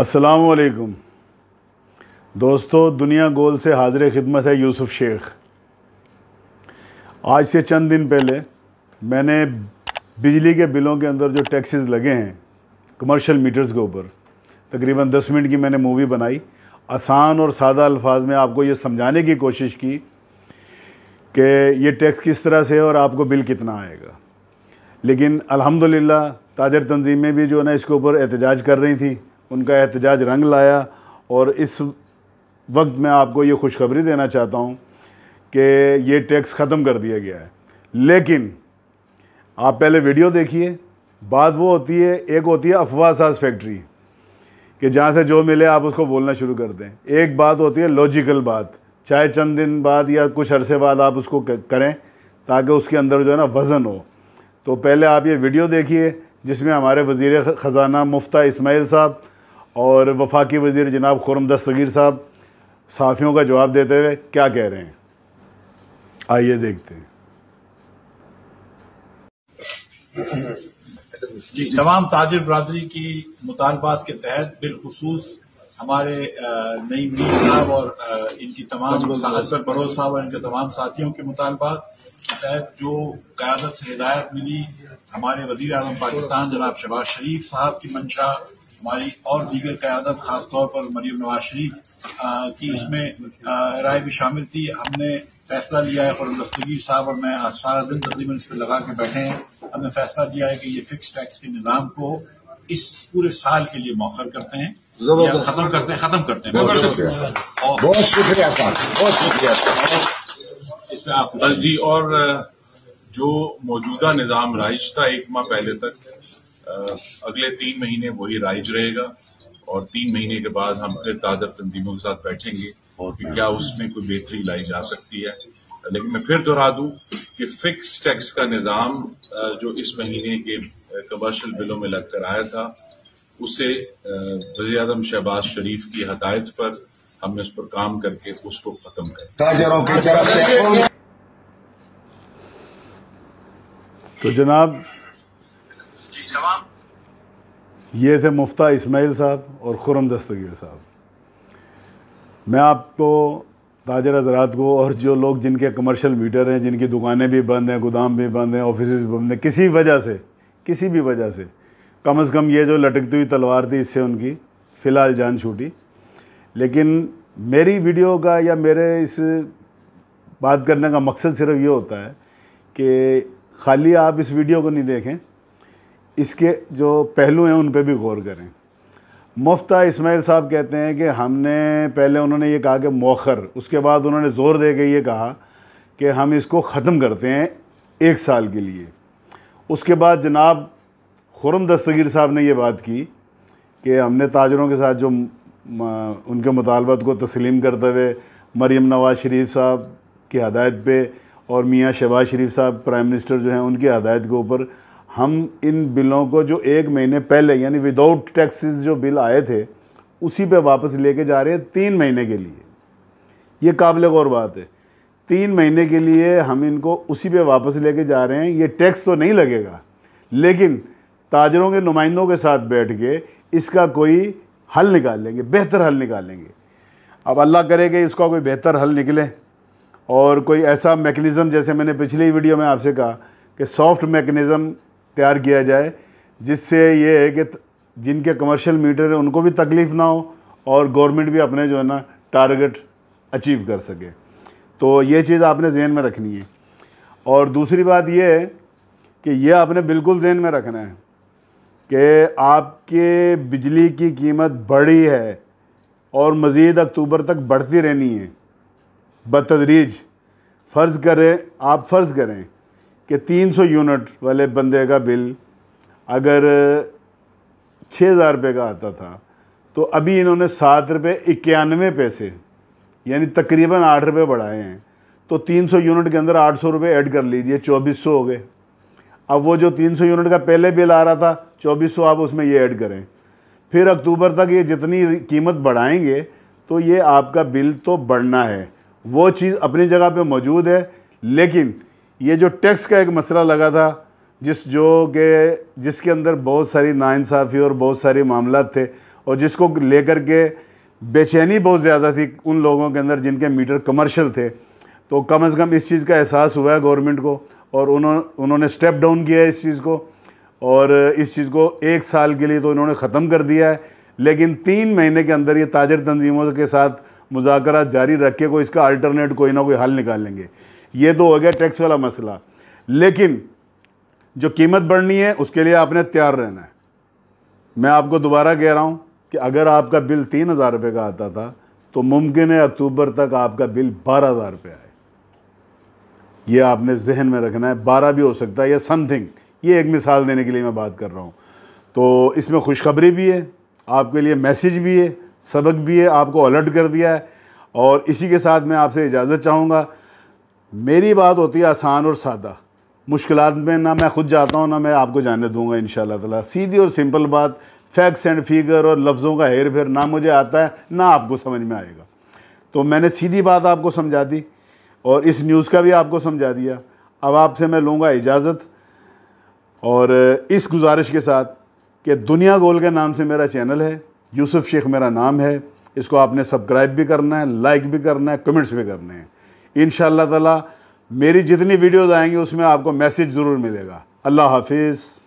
असलकुम दोस्तों दुनिया गोल से हाजिर खिदमत है यूसुफ शेख आज से चंद दिन पहले मैंने बिजली के बिलों के अंदर जो टैक्सेस लगे हैं कमर्शियल मीटर्स के ऊपर तकरीबन 10 मिनट की मैंने मूवी बनाई आसान और सादा अल्फाज में आपको ये समझाने की कोशिश की कि ये टैक्स किस तरह से है और आपको बिल कितना आएगा लेकिन अलहमदिल्ला ताजर तंजीमें भी जो है ना इसके ऊपर एहतजाज कर रही थी उनका एहतजाज रंग लाया और इस वक्त मैं आपको ये खुशखबरी देना चाहता हूँ कि ये टैक्स ख़त्म कर दिया गया है लेकिन आप पहले वीडियो देखिए बात वो होती है एक होती है अफवाह साज फैक्ट्री कि जहाँ से जो मिले आप उसको बोलना शुरू कर दें एक बात होती है लॉजिकल बात चाहे चंद दिन बाद या कुछ अरसे बाद आप उसको करें ताकि उसके अंदर जो है ना वज़न हो तो पहले आप ये वीडियो देखिए जिसमें हमारे वज़ी ख़ज़ाना मुफ्ता इसमाइल साहब और वफाकी वजीर जनाब खुरम दस्तगीर साहब साफियों का जवाब देते हुए क्या कह रहे हैं आइए देखते हैं तमाम ताजर बरदरी की मुतालबात के तहत बिलखसूस हमारे नई मीर साहब और इनकी तमाम बरोज साहब और इनके तमाम साथियों के मुतालबात के तहत जो क्यादत से हिदायत मिली हमारे वजीर अजम पाकिस्तान जनाब शहबाज शरीफ साहब की मंशा हमारी और दीगर क्यादत खासतौर पर मरीम नवाज शरीफ की इसमें राय भी शामिल थी हमने फैसला लिया है और दस्तगीर साहब और मैं आज सारा दिन तकरीबन इस पर लगा के बैठे हैं हमने फैसला लिया है कि ये फिक्स टैक्स के निज़ाम को इस पूरे साल के लिए मौखर करते हैं खत्म करते हैं खत्म करते हैं बहुत शुक्रिया बहुत शुक्रिया बहुत शुक्रिया इसमें आप जी और जो मौजूदा निज़ाम राइज था एक माह पहले तक अगले तीन महीने वही राइज रहेगा और तीन महीने के बाद हम फिर तादर तंजीमों के साथ बैठेंगे कि क्या उसमें कोई बेहतरी लाई जा सकती है लेकिन मैं फिर दोहरा दूं कि फिक्स टैक्स का निज़ाम जो इस महीने के कमर्शियल बिलों में लगकर आया था उसे वजी अजम शहबाज शरीफ की हदायत पर हमने उस पर काम करके उसको खत्म कर तो जनाब जवाब ये थे मुफ्ता इस्माइल साहब और खुरम दस्तगीर साहब मैं आपको ताजर हजरात को और जो लोग जिनके कमर्शियल मीटर हैं जिनकी दुकानें भी बंद हैं गोदाम भी बंद हैं ऑफिस भी बंद हैं किसी वजह से किसी भी वजह से कम अज़ कम ये जो लटकती हुई तलवार थी इससे उनकी फ़िलहाल जान छूटी लेकिन मेरी वीडियो का या मेरे इस बात करने का मकसद सिर्फ ये होता है कि खाली आप इस वीडियो को नहीं देखें इसके जो पहलू हैं उन पर भी गौर करें मुफ्ता इसमाइल साहब कहते हैं कि हमने पहले उन्होंने ये कहा कि मौखर उसके बाद उन्होंने ज़ोर दे के ये कहा कि हम इसको ख़त्म करते हैं एक साल के लिए उसके बाद जनाब खुरम दस्तगीर साहब ने यह बात की कि हमने ताजरों के साथ जो उनके मुतालबात को तस्लीम करते हुए मरीम नवाज़ शरीफ साहब की हदायत पे और मियाँ शहबाज शरीफ साहब प्राइम मिनिस्टर जो हैं उनकी हदायत के ऊपर हम इन बिलों को जो एक महीने पहले यानी विदाउट टैक्सेस जो बिल आए थे उसी पे वापस लेके जा रहे हैं तीन महीने के लिए ये काबिल गौर बात है तीन महीने के लिए हम इनको उसी पे वापस लेके जा रहे हैं ये टैक्स तो नहीं लगेगा लेकिन ताजरों के नुमाइंदों के साथ बैठ के इसका कोई हल निकाल लेंगे बेहतर हल निकालेंगे अब अल्लाह करे कि इसका कोई बेहतर हल निकले और कोई ऐसा मेकनिज़म जैसे मैंने पिछली वीडियो में आपसे कहा कि सॉफ्ट मेकनिज़म तैयार किया जाए जिससे ये है कि जिनके कमर्शियल मीटर हैं उनको भी तकलीफ़ ना हो और गवर्नमेंट भी अपने जो है ना टारगेट अचीव कर सके तो ये चीज़ आपने जहन में रखनी है और दूसरी बात ये है कि यह आपने बिल्कुल जहन में रखना है कि आपके बिजली की कीमत बढ़ी है और मज़ीद अक्टूबर तक बढ़ती रहनी है बतदरीज फ़र्ज़ करें आप फ़र्ज़ करें कि 300 यूनिट वाले बंदे का बिल अगर 6000 हज़ार रुपये का आता था तो अभी इन्होंने सात रुपये इक्यानवे पैसे यानी तकरीबन आठ रुपये बढ़ाए हैं तो 300 यूनिट के अंदर आठ सौ रुपये ऐड कर लीजिए चौबीस सौ हो गए अब वो जो 300 यूनिट का पहले बिल आ रहा था चौबीस सौ आप उसमें ये ऐड करें फिर अक्टूबर तक ये जितनी कीमत बढ़ाएंगे तो ये आपका बिल तो बढ़ना है वो चीज़ अपनी जगह पे मौजूद है लेकिन ये जो टैक्स का एक मसला लगा था जिस जो के जिसके अंदर बहुत सारी नाानसाफ़ी और बहुत सारे मामला थे और जिसको लेकर के बेचैनी बहुत ज़्यादा थी उन लोगों के अंदर जिनके मीटर कमर्शियल थे तो कम अज़ कम इस चीज़ का एहसास हुआ है गवर्नमेंट को और उन्होंने उन्होंने स्टेप डाउन किया है इस चीज़ को और इस चीज़ को एक साल के लिए तो इन्होंने ख़त्म कर दिया है लेकिन तीन महीने के अंदर ये ताजर तंजीमों के साथ मुजाकर जारी रख के कोई इसका अल्टरनेट कोई ना कोई हल निकालेंगे ये तो हो गया टैक्स वाला मसला लेकिन जो कीमत बढ़नी है उसके लिए आपने तैयार रहना है मैं आपको दोबारा कह रहा हूँ कि अगर आपका बिल तीन हज़ार रुपये का आता था तो मुमकिन है अक्टूबर तक आपका बिल बारह हज़ार रुपये आए ये आपने जहन में रखना है बारह भी हो सकता है या समथिंग ये एक मिसाल देने के लिए मैं बात कर रहा हूँ तो इसमें खुशखबरी भी है आपके लिए मैसेज भी है सबक भी है आपको अलर्ट कर दिया है और इसी के साथ मैं आपसे इजाज़त चाहूँगा मेरी बात होती है आसान और सादा मुश्किल में ना मैं खुद जाता हूँ ना मैं आपको जाने दूंगा इन ताला सीधी और सिंपल बात फैक्ट्स एंड फिगर और लफ्ज़ों का हेर फेर ना मुझे आता है ना आपको समझ में आएगा तो मैंने सीधी बात आपको समझा दी और इस न्यूज़ का भी आपको समझा दिया अब आपसे मैं लूँगा इजाज़त और इस गुजारिश के साथ कि दुनिया गोल के नाम से मेरा चैनल है यूसुफ शेख मेरा नाम है इसको आपने सब्सक्राइब भी करना है लाइक भी करना है कमेंट्स भी करने हैं इन ताला मेरी जितनी वीडियोज़ आएंगी उसमें आपको मैसेज ज़रूर मिलेगा अल्लाह हाफिज़